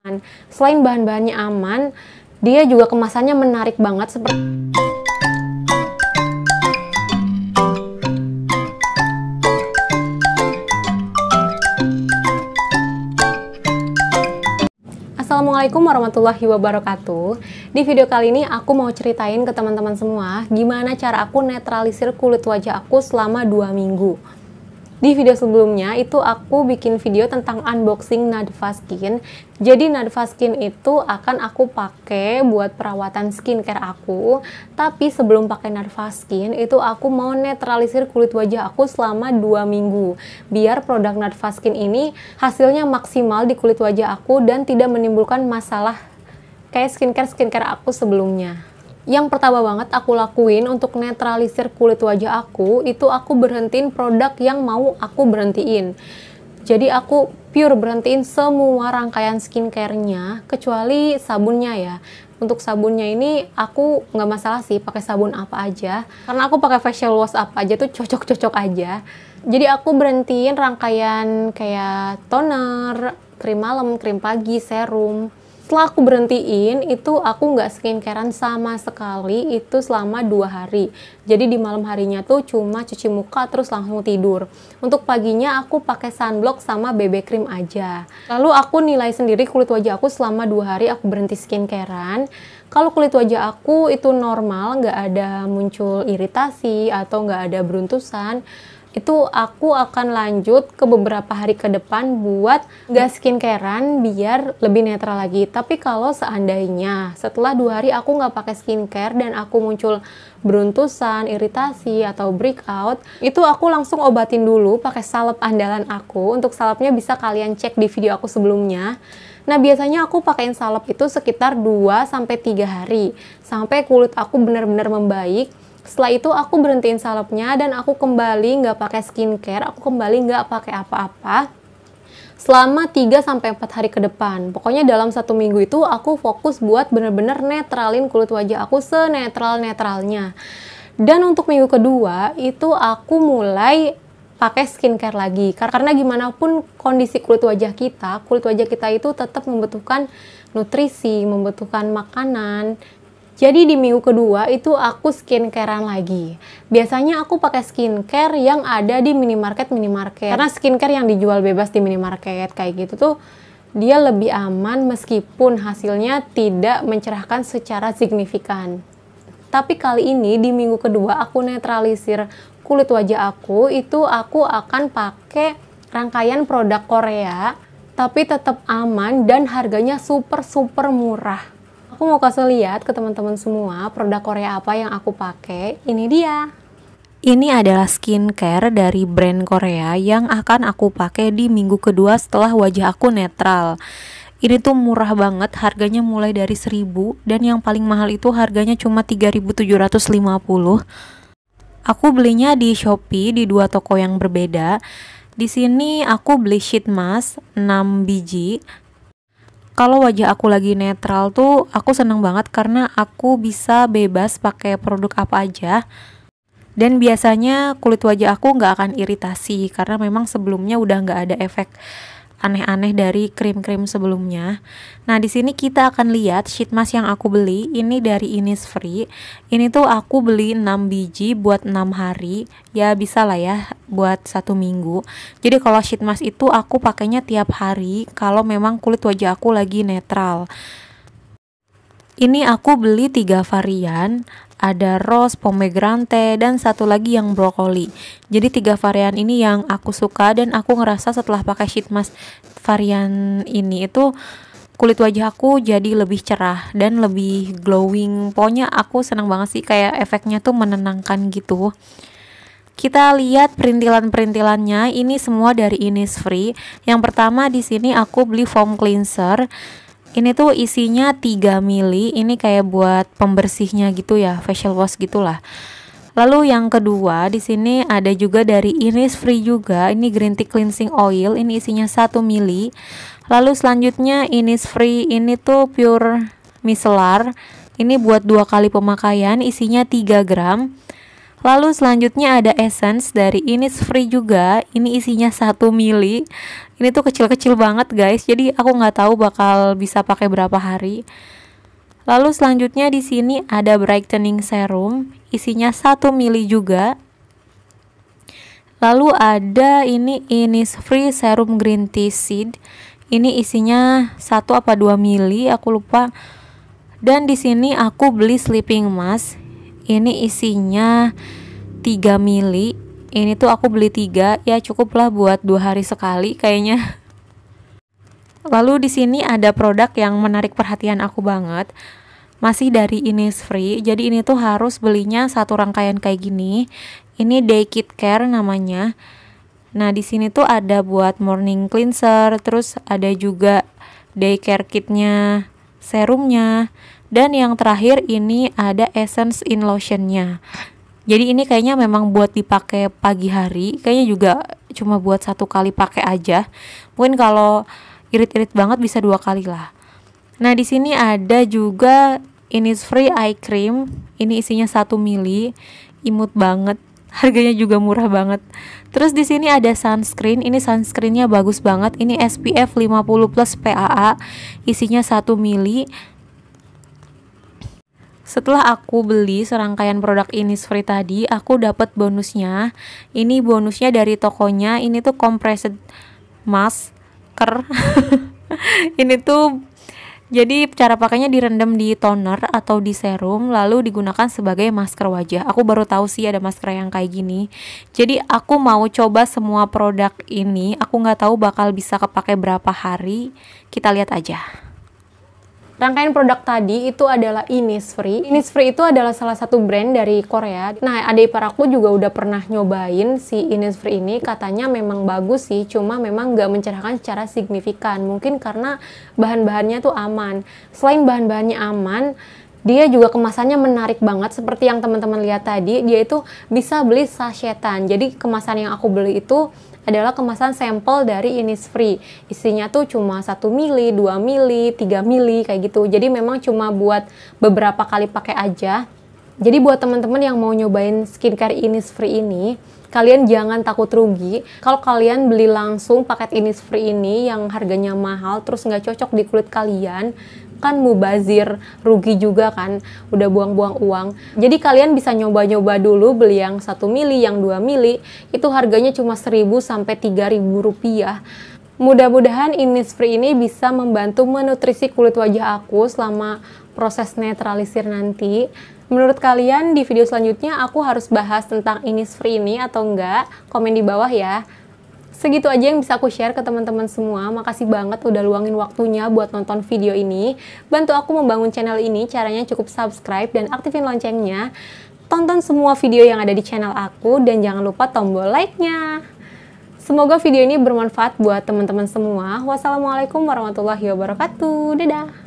aman. Selain bahan-bahannya aman, dia juga kemasannya menarik banget seperti Assalamualaikum warahmatullahi wabarakatuh. Di video kali ini aku mau ceritain ke teman-teman semua gimana cara aku netralisir kulit wajah aku selama 2 minggu. Di video sebelumnya itu aku bikin video tentang unboxing Nadva Skin. Jadi Nadva Skin itu akan aku pakai buat perawatan skincare aku. Tapi sebelum pakai Nadva Skin itu aku mau netralisir kulit wajah aku selama 2 minggu. Biar produk Nadva Skin ini hasilnya maksimal di kulit wajah aku dan tidak menimbulkan masalah kayak skincare-skincare aku sebelumnya. Yang pertama banget aku lakuin untuk netralisir kulit wajah aku, itu aku berhentiin produk yang mau aku berhentiin. Jadi aku pure berhentiin semua rangkaian skincare-nya, kecuali sabunnya ya untuk sabunnya ini aku nggak masalah sih pakai sabun apa aja karena aku pakai facial wash apa aja tuh cocok-cocok aja jadi aku berhentiin rangkaian kayak toner krim malam krim pagi serum setelah aku berhentiin itu aku nggak skincarean sama sekali itu selama dua hari jadi di malam harinya tuh cuma cuci muka terus langsung tidur untuk paginya aku pakai sunblock sama BB cream aja lalu aku nilai sendiri kulit wajah aku selama dua hari aku berhenti skincarean kalau kulit wajah aku itu normal nggak ada muncul iritasi atau nggak ada beruntusan itu aku akan lanjut ke beberapa hari ke depan buat gak skincarean biar lebih netral lagi. Tapi kalau seandainya setelah dua hari aku nggak pakai skincare dan aku muncul beruntusan, iritasi atau breakout, itu aku langsung obatin dulu pakai salep andalan aku. Untuk salepnya bisa kalian cek di video aku sebelumnya. Nah, biasanya aku pakaiin salep itu sekitar 2 sampai 3 hari sampai kulit aku benar-benar membaik setelah itu aku berhentiin salepnya dan aku kembali nggak pakai skincare, aku kembali nggak pakai apa-apa selama 3 sampai 4 hari ke depan. Pokoknya dalam satu minggu itu aku fokus buat bener-bener netralin kulit wajah aku senetral-netralnya. Dan untuk minggu kedua itu aku mulai pakai skincare lagi. Karena gimana pun kondisi kulit wajah kita, kulit wajah kita itu tetap membutuhkan nutrisi, membutuhkan makanan, jadi di minggu kedua itu aku skincarean lagi. Biasanya aku pakai skincare yang ada di minimarket minimarket. Karena skincare yang dijual bebas di minimarket kayak gitu tuh dia lebih aman meskipun hasilnya tidak mencerahkan secara signifikan. Tapi kali ini di minggu kedua aku netralisir kulit wajah aku itu aku akan pakai rangkaian produk Korea tapi tetap aman dan harganya super super murah Aku mau kasih lihat ke teman-teman semua produk Korea apa yang aku pakai. Ini dia. Ini adalah skincare dari brand Korea yang akan aku pakai di minggu kedua setelah wajah aku netral. Ini tuh murah banget, harganya mulai dari 1000 dan yang paling mahal itu harganya cuma 3750. Aku belinya di Shopee di dua toko yang berbeda. Di sini aku beli sheet mask 6 biji kalau wajah aku lagi netral tuh aku seneng banget karena aku bisa bebas pakai produk apa aja dan biasanya kulit wajah aku nggak akan iritasi karena memang sebelumnya udah nggak ada efek aneh-aneh dari krim-krim sebelumnya. Nah, di sini kita akan lihat sheet mask yang aku beli. Ini dari Innisfree. Ini tuh aku beli 6 biji buat 6 hari. Ya, bisa lah ya buat satu minggu. Jadi kalau sheet mask itu aku pakainya tiap hari kalau memang kulit wajah aku lagi netral. Ini aku beli tiga varian, ada rose, pomegranate, dan satu lagi yang brokoli. Jadi tiga varian ini yang aku suka dan aku ngerasa setelah pakai sheet mask varian ini itu kulit wajah aku jadi lebih cerah dan lebih glowing. Pokoknya aku senang banget sih kayak efeknya tuh menenangkan gitu. Kita lihat perintilan-perintilannya. Ini semua dari Innisfree. Yang pertama di sini aku beli foam cleanser ini tuh isinya 3 mili ini kayak buat pembersihnya gitu ya facial wash gitulah lalu yang kedua di sini ada juga dari Innisfree juga ini green tea cleansing oil ini isinya 1 mili lalu selanjutnya Innisfree ini tuh pure micellar ini buat dua kali pemakaian isinya 3 gram Lalu selanjutnya ada essence dari Innisfree juga. Ini isinya 1 mili. Ini tuh kecil-kecil banget guys. Jadi aku nggak tahu bakal bisa pakai berapa hari. Lalu selanjutnya di sini ada brightening serum, isinya 1 mili juga. Lalu ada ini Innisfree Serum Green Tea Seed. Ini isinya 1 apa 2 mili, aku lupa. Dan di sini aku beli sleeping mask ini isinya 3 mili ini tuh aku beli 3 ya cukuplah buat dua hari sekali kayaknya lalu di sini ada produk yang menarik perhatian aku banget masih dari Innisfree jadi ini tuh harus belinya satu rangkaian kayak gini ini day kit care namanya nah di sini tuh ada buat morning cleanser terus ada juga day care kitnya serumnya dan yang terakhir ini ada essence in lotionnya jadi ini kayaknya memang buat dipakai pagi hari kayaknya juga cuma buat satu kali pakai aja mungkin kalau irit-irit banget bisa dua kali lah nah di sini ada juga ini free eye cream ini isinya 1 mili imut banget harganya juga murah banget. Terus di sini ada sunscreen, ini sunscreennya bagus banget, ini SPF 50 plus PAA, isinya 1 mili, setelah aku beli serangkaian produk ini Innisfree tadi, aku dapat bonusnya. Ini bonusnya dari tokonya. Ini tuh compressed masker. ini tuh jadi cara pakainya direndam di toner atau di serum lalu digunakan sebagai masker wajah. Aku baru tahu sih ada masker yang kayak gini. Jadi aku mau coba semua produk ini. Aku nggak tahu bakal bisa kepake berapa hari. Kita lihat aja. Rangkaian produk tadi itu adalah Innisfree. Innisfree itu adalah salah satu brand dari Korea. Nah, adik ipar aku juga udah pernah nyobain si Innisfree ini. Katanya memang bagus sih, cuma memang nggak mencerahkan secara signifikan. Mungkin karena bahan-bahannya tuh aman. Selain bahan-bahannya aman, dia juga kemasannya menarik banget seperti yang teman-teman lihat tadi dia itu bisa beli sachetan jadi kemasan yang aku beli itu adalah kemasan sampel dari Innisfree. Isinya tuh cuma 1 mili, 2 mili, 3 mili kayak gitu. Jadi memang cuma buat beberapa kali pakai aja. Jadi buat teman-teman yang mau nyobain skincare Innisfree ini, kalian jangan takut rugi. Kalau kalian beli langsung paket Innisfree ini yang harganya mahal terus nggak cocok di kulit kalian, kan mubazir, rugi juga kan, udah buang-buang uang. Jadi kalian bisa nyoba-nyoba dulu beli yang satu mili, yang dua mili, itu harganya cuma 1000 sampai 3000 rupiah. Mudah-mudahan Innisfree ini bisa membantu menutrisi kulit wajah aku selama proses netralisir nanti. Menurut kalian di video selanjutnya aku harus bahas tentang Innisfree ini atau enggak? Komen di bawah ya. Segitu aja yang bisa aku share ke teman-teman semua. Makasih banget udah luangin waktunya buat nonton video ini. Bantu aku membangun channel ini, caranya cukup subscribe dan aktifin loncengnya. Tonton semua video yang ada di channel aku dan jangan lupa tombol like-nya. Semoga video ini bermanfaat buat teman-teman semua. Wassalamualaikum warahmatullahi wabarakatuh. Dadah.